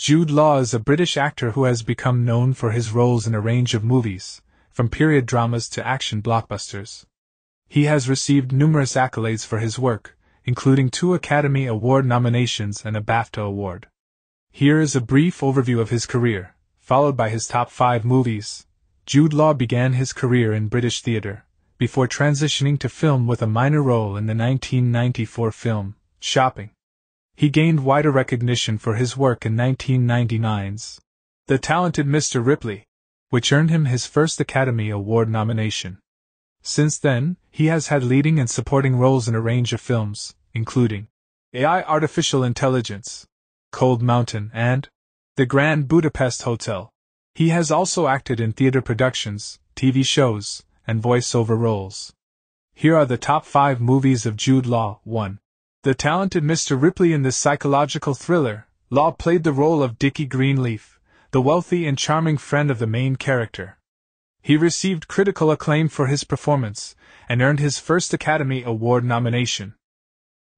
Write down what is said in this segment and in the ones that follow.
Jude Law is a British actor who has become known for his roles in a range of movies, from period dramas to action blockbusters. He has received numerous accolades for his work, including two Academy Award nominations and a BAFTA Award. Here is a brief overview of his career, followed by his top five movies. Jude Law began his career in British theatre, before transitioning to film with a minor role in the 1994 film, Shopping. He gained wider recognition for his work in 1999's The Talented Mr. Ripley, which earned him his first Academy Award nomination. Since then, he has had leading and supporting roles in a range of films, including AI Artificial Intelligence, Cold Mountain, and The Grand Budapest Hotel. He has also acted in theater productions, TV shows, and voiceover roles. Here are the top 5 movies of Jude Law 1. The talented Mr. Ripley in this psychological thriller, Law played the role of Dickie Greenleaf, the wealthy and charming friend of the main character. He received critical acclaim for his performance and earned his first Academy Award nomination.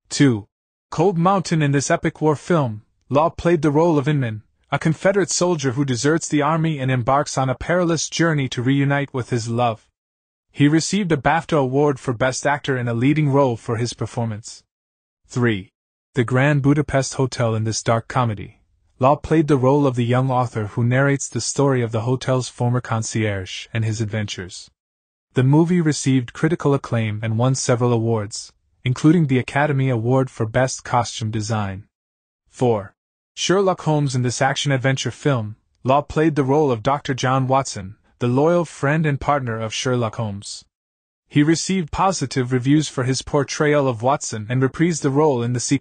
2. Cold Mountain in this epic war film, Law played the role of Inman, a Confederate soldier who deserts the army and embarks on a perilous journey to reunite with his love. He received a BAFTA award for Best Actor in a leading role for his performance. 3. The Grand Budapest Hotel in this dark comedy. Law played the role of the young author who narrates the story of the hotel's former concierge and his adventures. The movie received critical acclaim and won several awards, including the Academy Award for Best Costume Design. 4. Sherlock Holmes in this action adventure film, Law played the role of Dr. John Watson, the loyal friend and partner of Sherlock Holmes. He received positive reviews for his portrayal of Watson and reprised the role in the sequel.